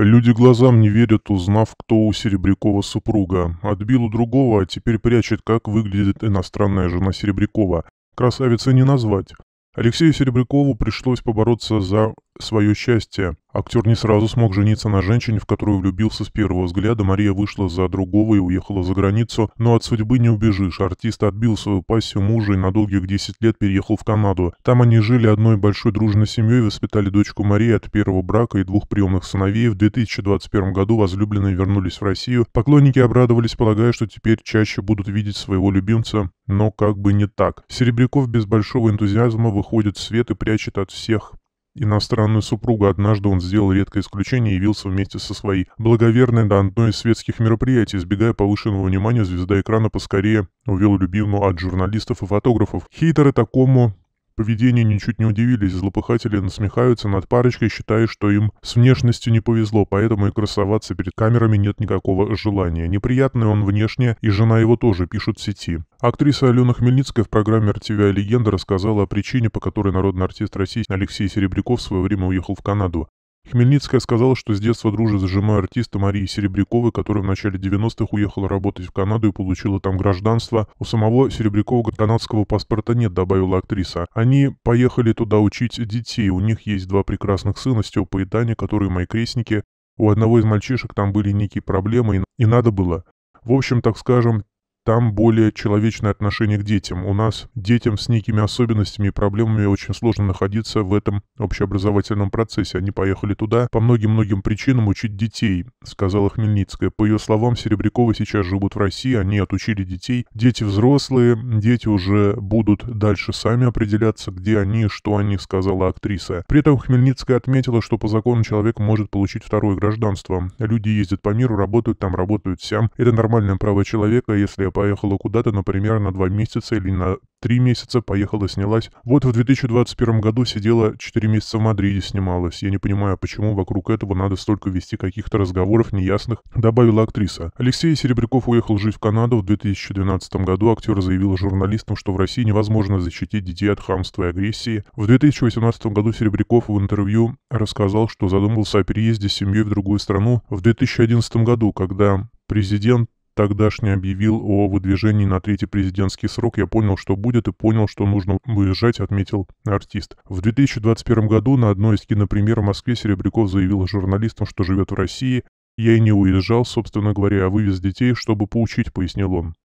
Люди глазам не верят, узнав, кто у Серебрякова супруга. Отбил у другого, а теперь прячет, как выглядит иностранная жена Серебрякова. Красавица не назвать. Алексею Серебрякову пришлось побороться за свое счастье. Актер не сразу смог жениться на женщине, в которую влюбился с первого взгляда. Мария вышла за другого и уехала за границу, но от судьбы не убежишь. Артист отбил свою пассию мужа и на долгих 10 лет переехал в Канаду. Там они жили одной большой дружной семьей, воспитали дочку Марии от первого брака и двух приемных сыновей. В 2021 году возлюбленные вернулись в Россию. Поклонники обрадовались, полагая, что теперь чаще будут видеть своего любимца, но как бы не так. Серебряков без большого энтузиазма выходит в свет и прячет от всех иностранную супругу, однажды он сделал редкое исключение и явился вместе со своей, благоверной до одной из светских мероприятий, избегая повышенного внимания, звезда экрана поскорее увел любимую от журналистов и фотографов. Хейтеры такому поведению ничуть не удивились, злопыхатели насмехаются над парочкой, считая, что им с внешностью не повезло, поэтому и красоваться перед камерами нет никакого желания. Неприятный он внешне, и жена его тоже пишут в сети. Актриса Алена Хмельницкая в программе «Артивиа. Легенда» рассказала о причине, по которой народный артист России Алексей Серебряков в свое время уехал в Канаду. Хмельницкая сказала, что с детства дружит с женой артиста Марии Серебряковой, которая в начале 90-х уехала работать в Канаду и получила там гражданство. У самого Серебрякова канадского паспорта нет, добавила актриса. Они поехали туда учить детей. У них есть два прекрасных сына, Степа и Таня, которые мои крестники. У одного из мальчишек там были некие проблемы, и надо было в общем, так скажем, там более человечное отношение к детям. У нас детям с некими особенностями и проблемами очень сложно находиться в этом общеобразовательном процессе. Они поехали туда по многим-многим причинам учить детей, сказала Хмельницкая. По ее словам, Серебрякова сейчас живут в России, они отучили детей. Дети взрослые, дети уже будут дальше сами определяться, где они что они, сказала актриса. При этом Хмельницкая отметила, что по закону человек может получить второе гражданство. Люди ездят по миру, работают там, работают всем. Это нормальное право человека, если поехала куда-то, например, на два месяца или на три месяца поехала, снялась. Вот в 2021 году сидела четыре месяца в Мадриде, снималась. Я не понимаю, почему вокруг этого надо столько вести каких-то разговоров неясных, добавила актриса. Алексей Серебряков уехал жить в Канаду в 2012 году. Актер заявил журналистам, что в России невозможно защитить детей от хамства и агрессии. В 2018 году Серебряков в интервью рассказал, что задумывался о переезде с семьей в другую страну в 2011 году, когда президент тогдашний объявил о выдвижении на третий президентский срок, я понял, что будет, и понял, что нужно уезжать, отметил артист. В 2021 году на одной из кинопремьер в Москве Серебряков заявил журналистам, что живет в России. «Я и не уезжал, собственно говоря, а вывез детей, чтобы поучить», — пояснил он.